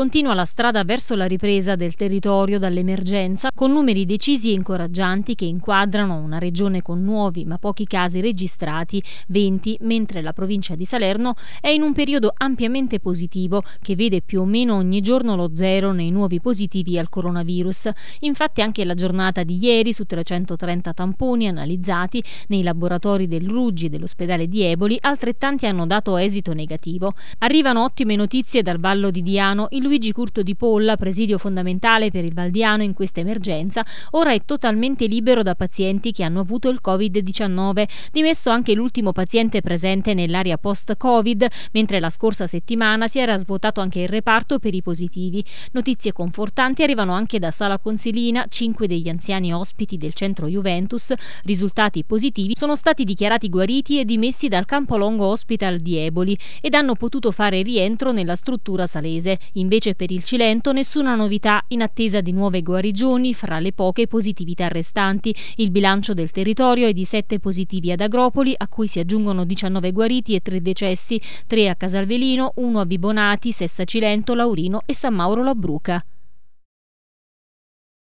Continua la strada verso la ripresa del territorio dall'emergenza con numeri decisi e incoraggianti che inquadrano una regione con nuovi ma pochi casi registrati, 20, mentre la provincia di Salerno è in un periodo ampiamente positivo che vede più o meno ogni giorno lo zero nei nuovi positivi al coronavirus. Infatti anche la giornata di ieri su 330 tamponi analizzati nei laboratori del Ruggi e dell'ospedale di Eboli altrettanti hanno dato esito negativo. Arrivano ottime notizie dal Vallo di Diano, il Luigi Curto di Polla, presidio fondamentale per il Valdiano in questa emergenza, ora è totalmente libero da pazienti che hanno avuto il Covid-19, dimesso anche l'ultimo paziente presente nell'area post-Covid, mentre la scorsa settimana si era svuotato anche il reparto per i positivi. Notizie confortanti arrivano anche da Sala Consilina, Cinque degli anziani ospiti del centro Juventus, risultati positivi, sono stati dichiarati guariti e dimessi dal Campolongo Hospital di Eboli ed hanno potuto fare rientro nella struttura salese. In invece per il Cilento nessuna novità in attesa di nuove guarigioni fra le poche positività restanti. Il bilancio del territorio è di 7 positivi ad Agropoli, a cui si aggiungono 19 guariti e 3 decessi, 3 a Casalvelino, 1 a Vibonati, Sessa Cilento, Laurino e San Mauro La